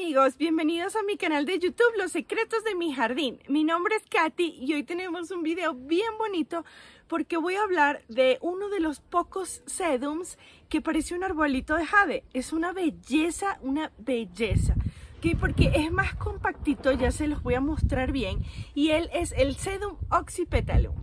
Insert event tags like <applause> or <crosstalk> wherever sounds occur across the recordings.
amigos, bienvenidos a mi canal de YouTube Los Secretos de mi Jardín. Mi nombre es Katy y hoy tenemos un video bien bonito porque voy a hablar de uno de los pocos sedums que parece un arbolito de jade. Es una belleza, una belleza. que Porque es más compactito, ya se los voy a mostrar bien. Y él es el sedum oxypetalum.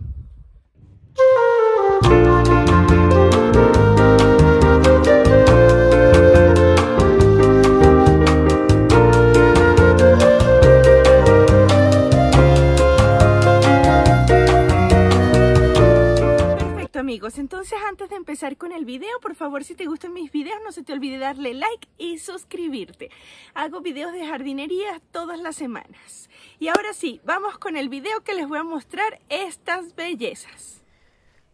entonces antes de empezar con el video, por favor si te gustan mis videos no se te olvide darle like y suscribirte. Hago videos de jardinería todas las semanas. Y ahora sí, vamos con el video que les voy a mostrar estas bellezas.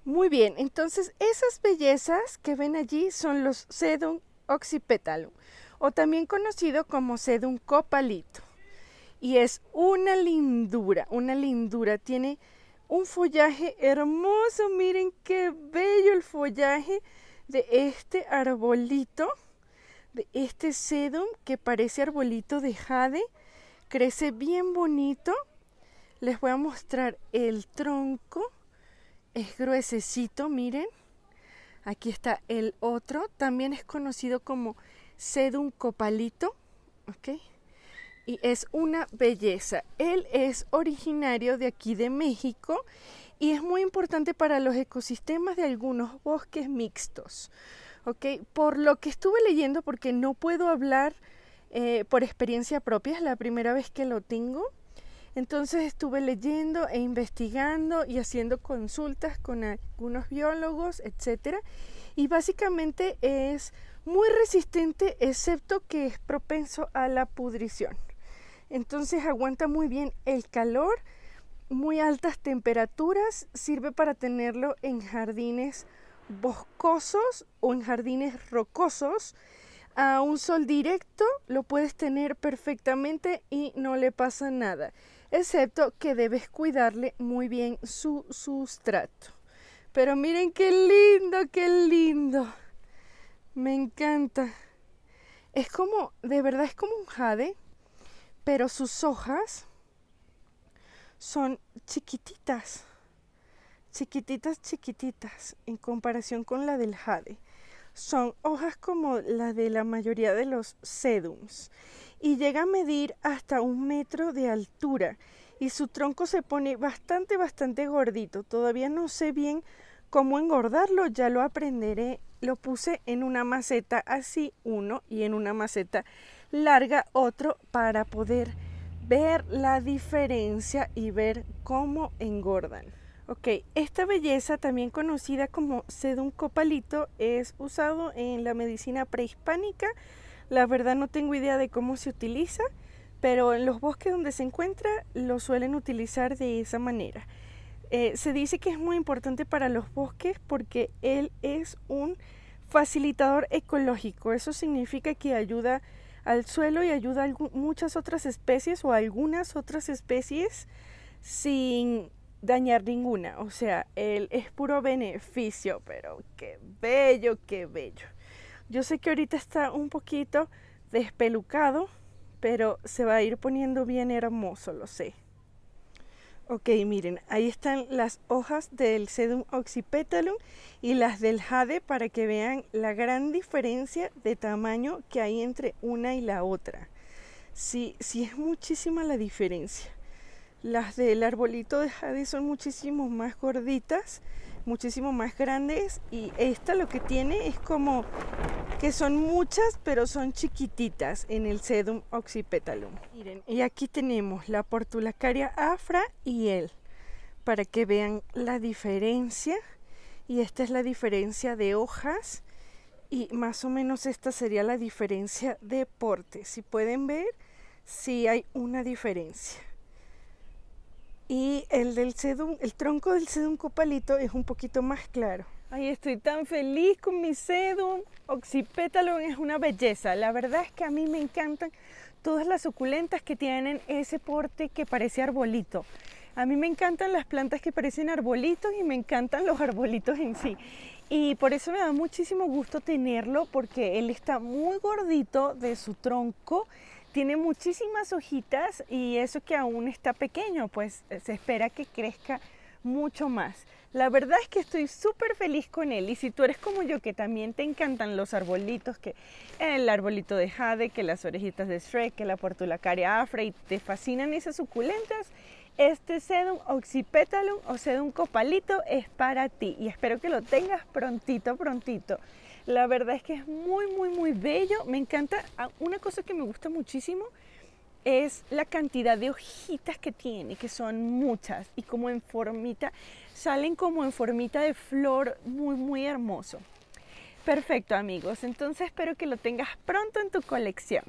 Muy bien, entonces esas bellezas que ven allí son los Sedum oxypetalum o también conocido como Sedum copalito. Y es una lindura, una lindura, tiene un follaje hermoso. Miren qué bello el follaje de este arbolito, de este sedum que parece arbolito de jade. Crece bien bonito. Les voy a mostrar el tronco. Es gruesecito, miren. Aquí está el otro. También es conocido como sedum copalito. ¿ok? y es una belleza. Él es originario de aquí de México y es muy importante para los ecosistemas de algunos bosques mixtos. Por lo que estuve leyendo, porque no puedo hablar eh, por experiencia propia, es la primera vez que lo tengo. Entonces estuve leyendo e investigando y haciendo consultas con algunos biólogos, etc. Y básicamente es muy resistente, excepto que es propenso a la pudrición. Entonces aguanta muy bien el calor, muy altas temperaturas, sirve para tenerlo en jardines boscosos o en jardines rocosos. A un sol directo lo puedes tener perfectamente y no le pasa nada, excepto que debes cuidarle muy bien su sustrato. Pero miren qué lindo, qué lindo. Me encanta. Es como, de verdad es como un jade, pero sus hojas son chiquititas, chiquititas, chiquititas, en comparación con la del jade. Son hojas como la de la mayoría de los sedums y llega a medir hasta un metro de altura y su tronco se pone bastante, bastante gordito. Todavía no sé bien cómo engordarlo, ya lo aprenderé. Lo puse en una maceta así uno y en una maceta larga otro para poder ver la diferencia y ver cómo engordan. Ok, esta belleza también conocida como sedum copalito es usado en la medicina prehispánica. La verdad no tengo idea de cómo se utiliza, pero en los bosques donde se encuentra lo suelen utilizar de esa manera. Eh, se dice que es muy importante para los bosques porque él es un facilitador ecológico. Eso significa que ayuda al suelo y ayuda a muchas otras especies o algunas otras especies sin dañar ninguna. O sea, él es puro beneficio, pero qué bello, qué bello. Yo sé que ahorita está un poquito despelucado, pero se va a ir poniendo bien hermoso, lo sé. Ok, miren, ahí están las hojas del Sedum oxypetalum y las del Jade para que vean la gran diferencia de tamaño que hay entre una y la otra. Sí, sí es muchísima la diferencia. Las del arbolito de Jade son muchísimo más gorditas muchísimo más grandes y esta lo que tiene es como que son muchas pero son chiquititas en el sedum oxypetalum. Miren, y aquí tenemos la portulacaria afra y él, para que vean la diferencia y esta es la diferencia de hojas y más o menos esta sería la diferencia de porte. Si pueden ver, si hay una diferencia. Y el del sedum, el tronco del sedum copalito es un poquito más claro. Ay, estoy tan feliz con mi sedum. oxipétalo es una belleza. La verdad es que a mí me encantan todas las suculentas que tienen ese porte que parece arbolito. A mí me encantan las plantas que parecen arbolitos y me encantan los <laughs> arbolitos en sí. Y por eso me da muchísimo gusto tenerlo porque él está muy gordito de su tronco tiene muchísimas hojitas y eso que aún está pequeño, pues eh, se espera que crezca mucho más. La verdad es que estoy súper feliz con él y si tú eres como yo que también te encantan los arbolitos, que el arbolito de jade, que las orejitas de Shrek, que la portulacaria afra y te fascinan esas suculentas, este sedum oxipetalum o sedum copalito es para ti y espero que lo tengas prontito, prontito. La verdad es que es muy, muy, muy bello. Me encanta. Ah, una cosa que me gusta muchísimo es la cantidad de hojitas que tiene, que son muchas y como en formita, salen como en formita de flor muy, muy hermoso. Perfecto amigos, entonces espero que lo tengas pronto en tu colección.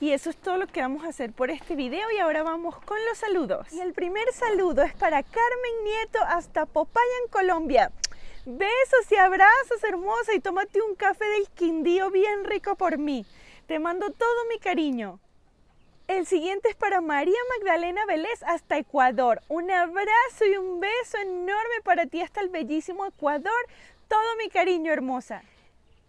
Y eso es todo lo que vamos a hacer por este video y ahora vamos con los saludos. Y el primer saludo es para Carmen Nieto hasta en Colombia. Besos y abrazos hermosa y tómate un café del Quindío bien rico por mí. Te mando todo mi cariño. El siguiente es para María Magdalena Vélez hasta Ecuador. Un abrazo y un beso enorme para ti hasta el bellísimo Ecuador. Todo mi cariño hermosa.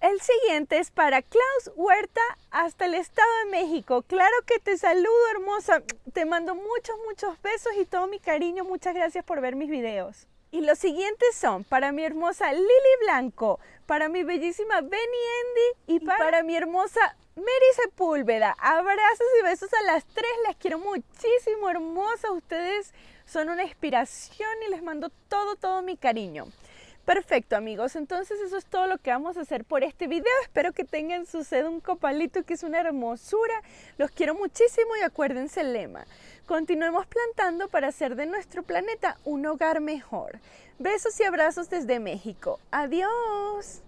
El siguiente es para Klaus Huerta hasta el Estado de México. Claro que te saludo, hermosa. Te mando muchos, muchos besos y todo mi cariño. Muchas gracias por ver mis videos. Y los siguientes son para mi hermosa Lili Blanco, para mi bellísima Benny Andy y para, mi hermosa Mary Sepúlveda. Abrazos y besos a las tres. Las quiero muchísimo, hermosa. Ustedes son una inspiración y les mando todo, todo mi cariño. Perfecto amigos, entonces eso es todo lo que vamos a hacer por este video. Espero que tengan su sed un copalito que es una hermosura. Los quiero muchísimo y acuérdense el lema. Continuemos plantando para hacer de nuestro planeta un hogar mejor. Besos y abrazos desde México. Adiós.